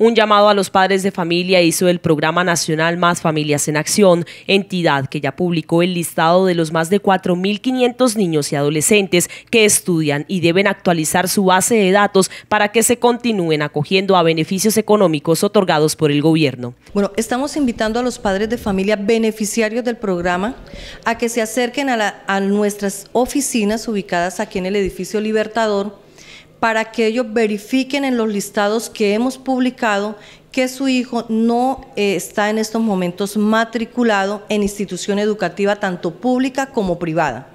Un llamado a los padres de familia hizo el Programa Nacional Más Familias en Acción, entidad que ya publicó el listado de los más de 4.500 niños y adolescentes que estudian y deben actualizar su base de datos para que se continúen acogiendo a beneficios económicos otorgados por el gobierno. Bueno, estamos invitando a los padres de familia beneficiarios del programa a que se acerquen a, nuestras oficinas ubicadas aquí en el edificio Libertador para que ellos verifiquen en los listados que hemos publicado que su hijo no eh, está en estos momentos matriculado en institución educativa tanto pública como privada.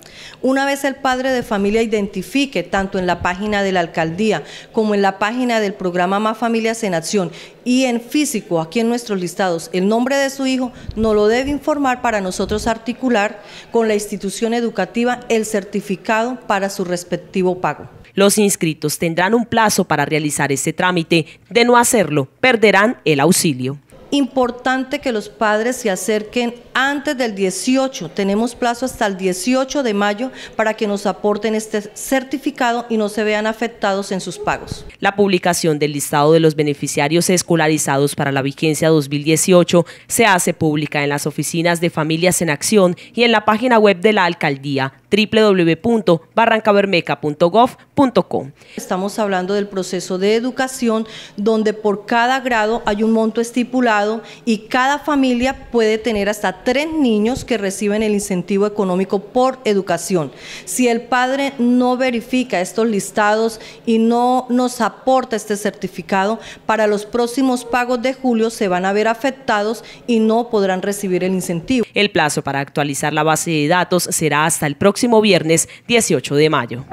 Una vez el padre de familia identifique, tanto en la página de la alcaldía como en la página del programa Más Familias en Acción y en físico, aquí en nuestros listados, el nombre de su hijo, nos lo debe informar para nosotros articular con la institución educativa el certificado para su respectivo pago. Los inscritos tendrán un plazo para realizar este trámite. De no hacerlo, perderán el auxilio importante que los padres se acerquen antes del 18. Tenemos plazo hasta el 18 de mayo para que nos aporten este certificado y no se vean afectados en sus pagos. La publicación del listado de los beneficiarios escolarizados para la vigencia 2018 se hace pública en las oficinas de Familias en Acción y en la página web de la Alcaldía www.barrancabermeca.gov.com. Estamos hablando del proceso de educación donde por cada grado hay un monto estipulado y cada familia puede tener hasta tres niños que reciben el incentivo económico por educación. Si el padre no verifica estos listados y no nos aporta este certificado, para los próximos pagos de julio se van a ver afectados y no podrán recibir el incentivo. El plazo para actualizar la base de datos será hasta el próximo viernes 18 de mayo.